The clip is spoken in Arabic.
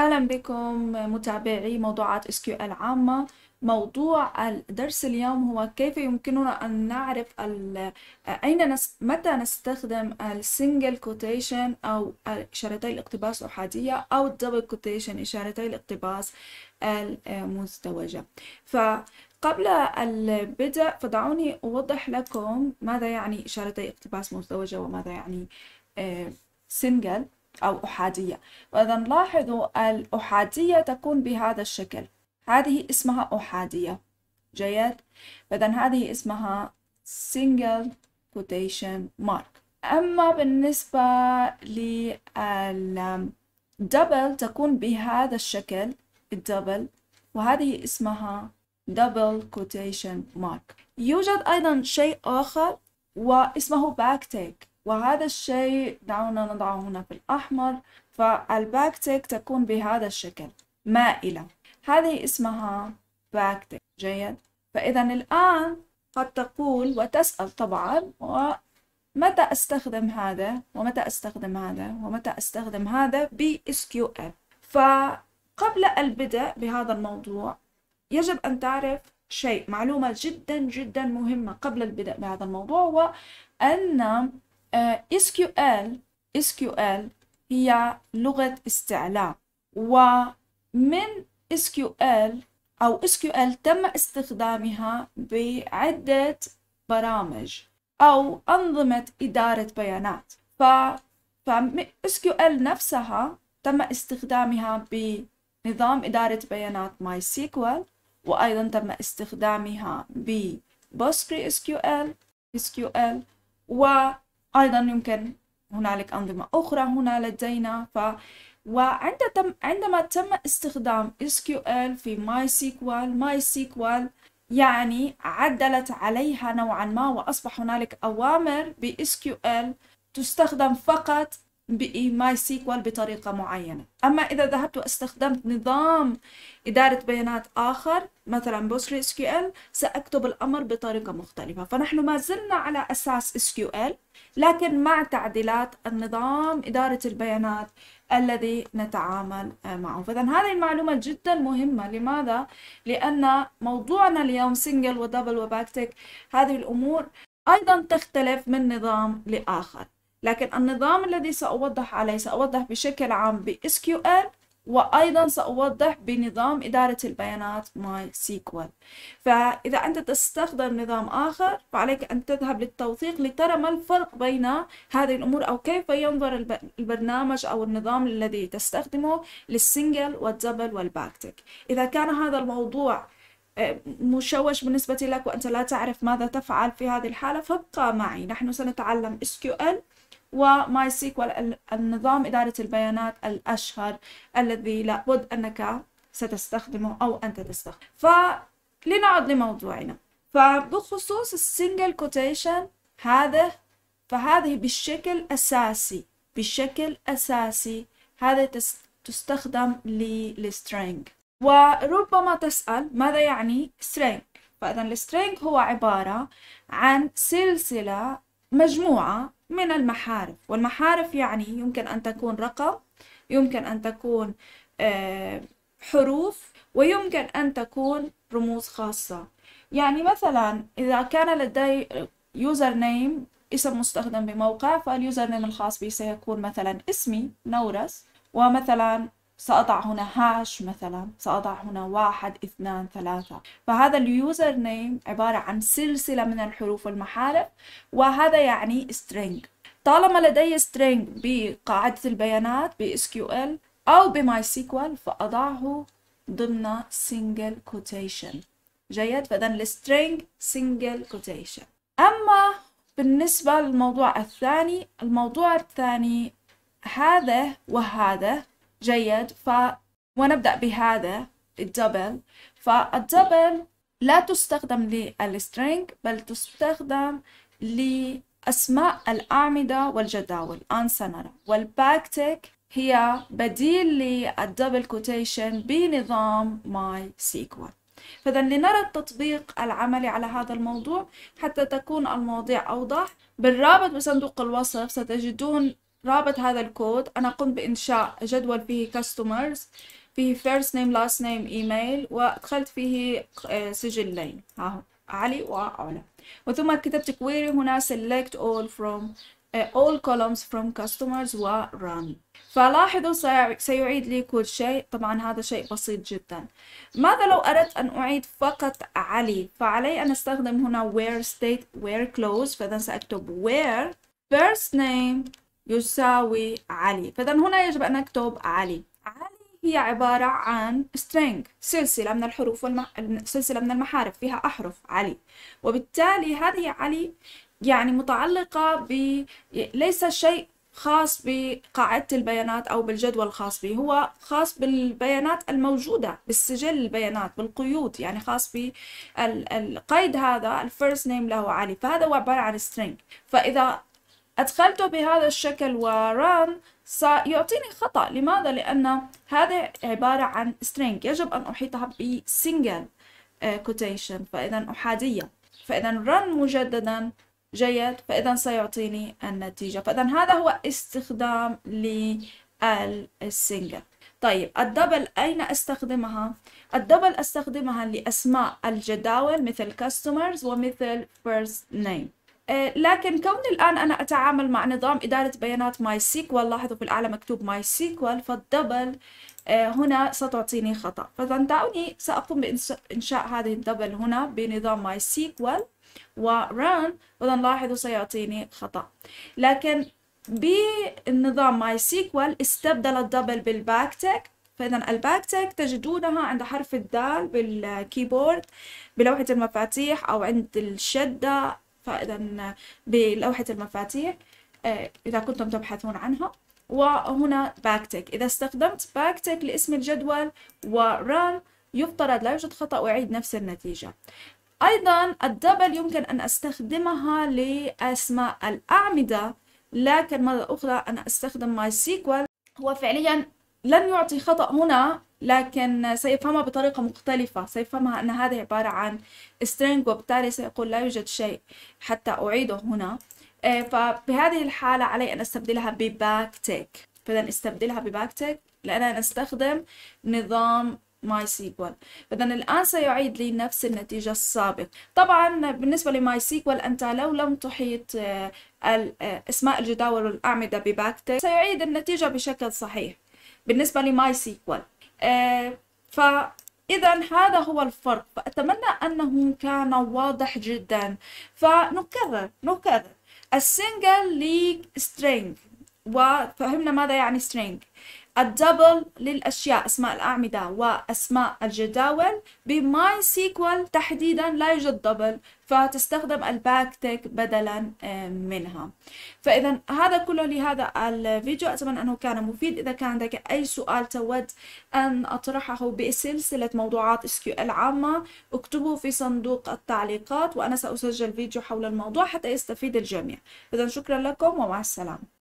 أهلا بكم متابعي موضوعات اس كيو ال عامة موضوع الدرس اليوم هو كيف يمكننا أن نعرف أين نس متى نستخدم السنجل كوتيشن أو إشارتي الاقتباس احاديه أو الدبل كوتيشن إشارتي الاقتباس المزدوجة فقبل البدء فدعوني أوضح لكم ماذا يعني إشارتي اقتباس مزدوجة وماذا يعني سنجل آه، أو أحادية وإذا لاحظوا الأحادية تكون بهذا الشكل هذه اسمها أحادية جيد إذا هذه اسمها single quotation mark أما بالنسبة للدبل تكون بهذا الشكل الدبل وهذه اسمها double quotation mark يوجد أيضا شيء آخر واسمه back take وهذا الشيء دعونا نضعه هنا في الأحمر فالباكتيك تكون بهذا الشكل مائلة هذه اسمها باكتيك جيد فإذا الآن قد تقول وتسأل طبعا ومتى أستخدم هذا ومتى أستخدم هذا ومتى أستخدم هذا بـ SQL فقبل البدء بهذا الموضوع يجب أن تعرف شيء معلومة جدا جدا مهمة قبل البدء بهذا الموضوع وأن آه، SQL SQL هي لغة استعلاء ومن SQL أو SQL تم استخدامها بعدة برامج أو أنظمة إدارة بيانات ف... ف SQL نفسها تم استخدامها بنظام إدارة بيانات MySQL وأيضا تم استخدامها ب PostgreSQL SQL و أيضا يمكن هنالك أنظمة أخرى هنا لدينا ف وعند تم عندما تم استخدام ال في ماي ماي سيكوال يعني عدلت عليها نوعا ما وأصبح هنالك أوامر ب ال تستخدم فقط ماي سيكوال بطريقة معينة أما إذا ذهبت واستخدمت نظام إدارة بيانات آخر مثلا بوستر اس كيو ال ساكتب الامر بطريقه مختلفه فنحن ما زلنا على اساس اس كيو ال لكن مع تعديلات النظام اداره البيانات الذي نتعامل معه فاذا هذه المعلومه جدا مهمه لماذا لان موضوعنا اليوم سنجل ودبل وباكتك هذه الامور ايضا تختلف من نظام لاخر لكن النظام الذي سأوضح عليه سأوضح بشكل عام كيو ال وأيضا سأوضح بنظام إدارة البيانات ماي سيكوال فإذا أنت تستخدم نظام آخر فعليك أن تذهب للتوثيق لترى ما الفرق بين هذه الأمور أو كيف ينظر البرنامج أو النظام الذي تستخدمه للسنجل والدبل والباكتك إذا كان هذا الموضوع آه، مشوش بالنسبة لك وأنت لا تعرف ماذا تفعل في هذه الحالة فابقى معي نحن سنتعلم ال وماي سيكوال النظام إدارة البيانات الأشهر الذي لابد أنك ستستخدمه أو أنت تستخدمه فلنعد لموضوعنا فبخصوص السنجل كوتيشن هذا فهذه بالشكل أساسي بشكل أساسي هذا تستخدم للسترينج وربما تسأل ماذا يعني string فإذا السترينج هو عبارة عن سلسلة مجموعة من المحارف والمحارف يعني يمكن أن تكون رقم يمكن أن تكون آه، حروف ويمكن أن تكون رموز خاصة يعني مثلا إذا كان لدي يوزر نيم اسم مستخدم بموقع فاليوزر نيم الخاص بي سيكون مثلا اسمي نورس ومثلا سأضع هنا هاش مثلا سأضع هنا واحد اثنان ثلاثة فهذا اليوزر نيم عبارة عن سلسلة من الحروف والمحارف وهذا يعني string طالما لدي string بقاعدة البيانات ب SQL أو ب MySQL فأضعه ضمن single quotation جيد فإذا السترينج single quotation أما بالنسبة للموضوع الثاني الموضوع الثاني هذا وهذا جيد ف ونبدأ بهذا الدبل فالدبل لا تستخدم للسترينج بل تستخدم لأسماء الأعمدة والجداول والباك والباكتك هي بديل للدبل كوتيشن بنظام ماي سيكوال فإذا لنرى التطبيق العملي على هذا الموضوع حتى تكون المواضيع أوضح بالرابط بصندوق الوصف ستجدون رابط هذا الكود أنا قمت بإنشاء جدول فيه كاستمرز فيه first name last name email وأدخلت فيه آه، سجلين ها علي وعلا وثم كتبت query هنا select all from آه، all columns from customers و run فلاحظوا سيعيد لي كل شيء طبعا هذا شيء بسيط جدا ماذا لو أردت أن أعيد فقط علي فعلي أن أستخدم هنا where state where close فإذا سأكتب where first name يساوي علي فإذا هنا يجب أن نكتب علي علي هي عبارة عن string سلسلة من الحروف والمح... سلسلة من المحارف فيها أحرف علي وبالتالي هذه علي يعني متعلقة ب ليس شيء خاص بقاعدة البيانات أو بالجدول الخاص به هو خاص بالبيانات الموجودة بالسجل البيانات بالقيود يعني خاص بالقيد هذا الفيرست نيم له علي فهذا هو عبارة عن string فإذا أدخلته بهذا الشكل وران سيعطيني خطأ لماذا؟ لأن هذا عبارة عن string يجب أن أحيطها ب single آه، quotation فإذا أحادية فإذا run مجددا جيد فإذا سيعطيني النتيجة فإذا هذا هو استخدام للسنجل طيب الدبل أين أستخدمها؟ الدبل أستخدمها لأسماء الجداول مثل customers ومثل first name آه، لكن كوني الآن أنا أتعامل مع نظام إدارة بيانات ماي سيكوال لاحظوا في الأعلى مكتوب ماي سيكوال فالدبل آه، هنا ستعطيني خطأ فإذا دعوني سأقوم بإنشاء هذه الدبل هنا بنظام ماي سيكوال وران وإذا لاحظوا سيعطيني خطأ لكن بنظام ماي سيكوال استبدل الدبل بالباك تك فإذا الباك تك تجدونها عند حرف الدال بالكيبورد بلوحة المفاتيح أو عند الشدة فاذا بلوحة المفاتيح آه، إذا كنتم تبحثون عنها وهنا باكتك إذا استخدمت باكتك لاسم الجدول وران يفترض لا يوجد خطأ وأعيد نفس النتيجة أيضا الدبل يمكن أن أستخدمها لأسماء الأعمدة لكن مرة أخرى أنا أستخدم ماي سيكوال هو فعليا لن يعطي خطأ هنا لكن سيفهمها بطريقة مختلفة سيفهمها أن هذه عبارة عن string وبالتالي سيقول لا يوجد شيء حتى أعيده هنا إيه، فبهذه الحالة علي أن أستبدلها بباك تيك فإذا استبدلها بباك تيك لأن أنا أستخدم نظام ماي سيكوال إذا الآن سيعيد لي نفس النتيجة السابقة طبعا بالنسبة لماي سيكوال أنت لو لم تحيط آه، آه، أسماء الجداول والأعمدة بباك تيك سيعيد النتيجة بشكل صحيح بالنسبة لماي سيكوال آه، فإذا هذا هو الفرق فأتمنى أنه كان واضح جدا فنكرر نكرر السنجل ليج string وفهمنا ماذا يعني string الدبل للأشياء أسماء الأعمدة وأسماء الجداول بماي سيكوال تحديدا لا يوجد دبل فتستخدم الباكتك بدلا منها فإذا هذا كله لهذا الفيديو أتمنى أنه كان مفيد إذا كان عندك أي سؤال تود أن أطرحه بسلسلة موضوعات SQL عامة اكتبه في صندوق التعليقات وأنا سأسجل فيديو حول الموضوع حتى يستفيد الجميع إذا شكرا لكم ومع السلامة